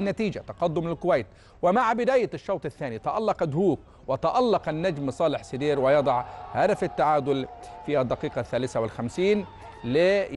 النتيجة تقدم الكويت ومع بداية الشوط الثاني تألق دهوك وتألق النجم صالح سدير ويضع هدف التعادل في الدقيقة الثالثة والخمسين